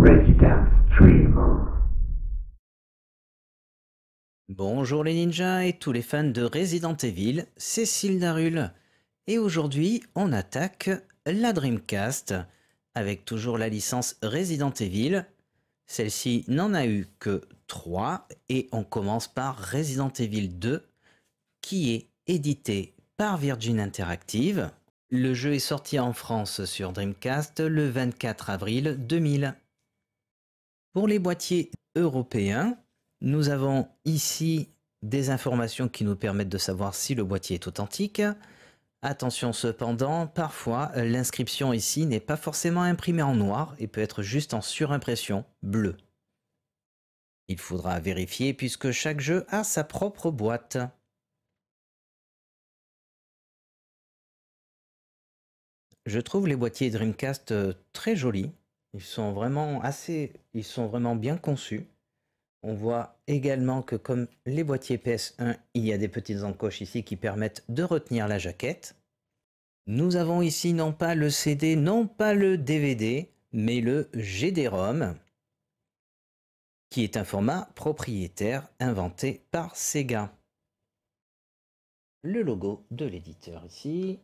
Resident Evil Bonjour les ninjas et tous les fans de Resident Evil, c'est Sildarul. Et aujourd'hui, on attaque la Dreamcast avec toujours la licence Resident Evil. Celle-ci n'en a eu que 3 et on commence par Resident Evil 2 qui est édité par Virgin Interactive. Le jeu est sorti en France sur Dreamcast le 24 avril 2000. Pour les boîtiers européens, nous avons ici des informations qui nous permettent de savoir si le boîtier est authentique. Attention cependant, parfois l'inscription ici n'est pas forcément imprimée en noir et peut être juste en surimpression bleue. Il faudra vérifier puisque chaque jeu a sa propre boîte. Je trouve les boîtiers Dreamcast euh, très jolis ils sont vraiment assez, ils sont vraiment bien conçus. On voit également que comme les boîtiers PS1, il y a des petites encoches ici qui permettent de retenir la jaquette. Nous avons ici non pas le CD, non pas le DVD, mais le GD-ROM, qui est un format propriétaire inventé par Sega. Le logo de l'éditeur ici,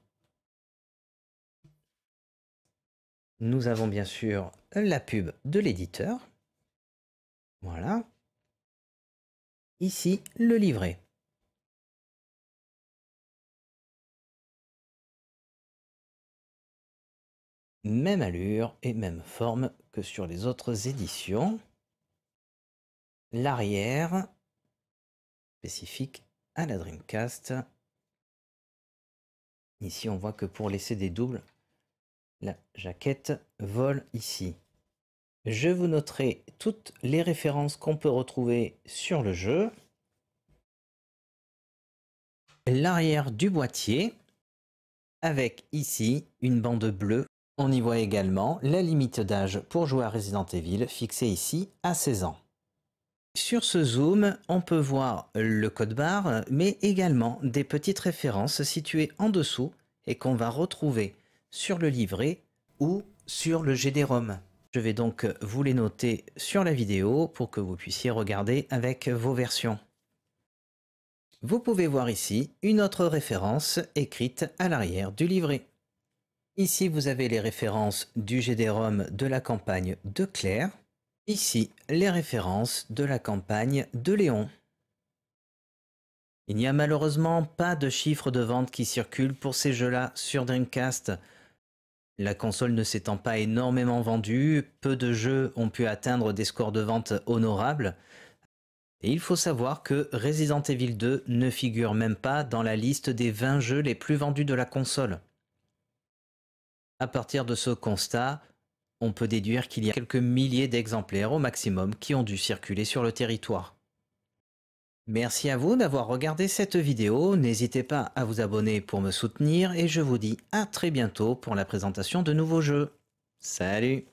Nous avons bien sûr la pub de l'éditeur. Voilà. Ici, le livret. Même allure et même forme que sur les autres éditions. L'arrière, spécifique à la Dreamcast. Ici, on voit que pour laisser des doubles, la jaquette vole ici. Je vous noterai toutes les références qu'on peut retrouver sur le jeu. L'arrière du boîtier, avec ici une bande bleue. On y voit également la limite d'âge pour jouer à Resident Evil, fixée ici à 16 ans. Sur ce zoom, on peut voir le code barre, mais également des petites références situées en dessous et qu'on va retrouver sur le livret ou sur le GD-ROM. Je vais donc vous les noter sur la vidéo pour que vous puissiez regarder avec vos versions. Vous pouvez voir ici une autre référence écrite à l'arrière du livret. Ici, vous avez les références du GD-ROM de la campagne de Claire. Ici, les références de la campagne de Léon. Il n'y a malheureusement pas de chiffre de vente qui circulent pour ces jeux-là sur Dreamcast. La console ne s'étant pas énormément vendue, peu de jeux ont pu atteindre des scores de vente honorables. Et il faut savoir que Resident Evil 2 ne figure même pas dans la liste des 20 jeux les plus vendus de la console. A partir de ce constat, on peut déduire qu'il y a quelques milliers d'exemplaires au maximum qui ont dû circuler sur le territoire. Merci à vous d'avoir regardé cette vidéo, n'hésitez pas à vous abonner pour me soutenir et je vous dis à très bientôt pour la présentation de nouveaux jeux. Salut